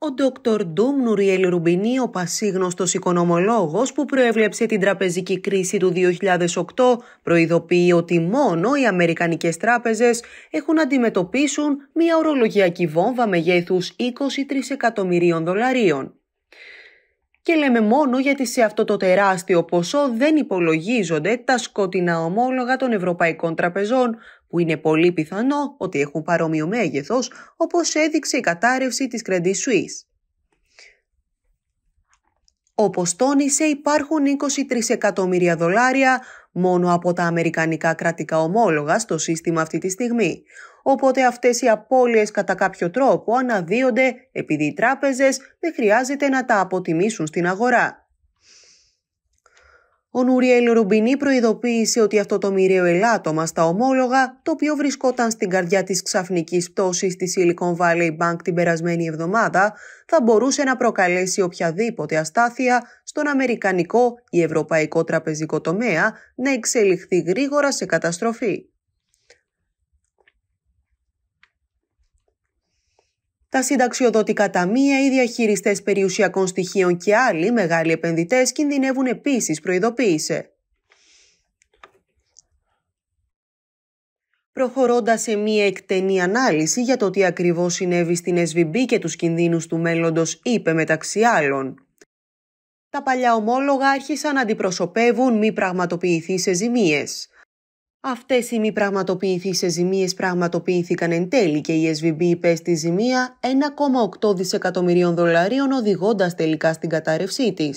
Ο Δόκτωρ Ντούμ Νουριέλ Ρουμπινί, ο πασίγνωστος οικονομολόγος που προέβλεψε την τραπεζική κρίση του 2008, προειδοποιεί ότι μόνο οι αμερικανικές τράπεζες έχουν να αντιμετωπίσουν μια ορολογιακή βόμβα μεγέθους 23 εκατομμυρίων δολαρίων. Και λέμε μόνο γιατί σε αυτό το τεράστιο ποσό δεν υπολογίζονται τα σκοτεινά ομόλογα των ευρωπαϊκών τραπεζών που είναι πολύ πιθανό ότι έχουν παρόμοιο μέγεθος, όπως έδειξε η κατάρρευση της Credit Suisse. Όπως τόνισε υπάρχουν 23 εκατομμύρια δολάρια μόνο από τα αμερικανικά κρατικά ομόλογα στο σύστημα αυτή τη στιγμή. Οπότε αυτές οι απώλειες κατά κάποιο τρόπο αναδύονται επειδή οι τράπεζες δεν χρειάζεται να τα αποτιμήσουν στην αγορά. Ο Νουριέλ Ρουμπινί προειδοποίησε ότι αυτό το μοιραίο ελάττωμα στα ομόλογα, το οποίο βρισκόταν στην καρδιά της ξαφνικής πτώσης της Silicon Valley Bank την περασμένη εβδομάδα, θα μπορούσε να προκαλέσει οποιαδήποτε αστάθεια στον αμερικανικό ή ευρωπαϊκό τραπεζικό τομέα να εξελιχθεί γρήγορα σε καταστροφή. Τα συνταξιοδοτικά ταμεία, οι διαχειριστές περιουσιακών στοιχείων και άλλοι μεγάλοι επενδυτές κινδυνεύουν επίσης, προειδοποίησε. Προχωρώντας σε μία εκτενή ανάλυση για το τι ακριβώς συνέβη στην SVB και τους κινδύνους του μέλλοντος, είπε μεταξύ άλλων. Τα παλιά ομόλογα άρχισαν να αντιπροσωπεύουν μη πραγματοποιηθεί σε ζημίες. Αυτές οι μη πραγματοποιηθήσεις ζημίες πραγματοποιήθηκαν εν τέλει και η SVB υπέστη ζημία 1,8 δισεκατομμυρίων δολαρίων, οδηγώντας τελικά στην κατάρρευσή της.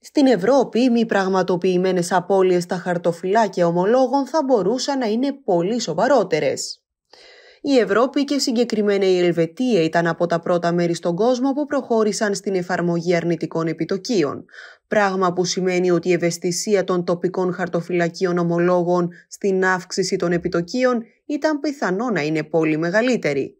Στην Ευρώπη, οι μη πραγματοποιημένες απώλειες στα χαρτοφυλάκια ομολόγων θα μπορούσαν να είναι πολύ σοβαρότερες. Η Ευρώπη και συγκεκριμένα η Ελβετία ήταν από τα πρώτα μέρη στον κόσμο που προχώρησαν στην εφαρμογή αρνητικών επιτοκίων. Πράγμα που σημαίνει ότι η ευαισθησία των τοπικών χαρτοφυλακίων ομολόγων στην αύξηση των επιτοκίων ήταν πιθανό να είναι πολύ μεγαλύτερη.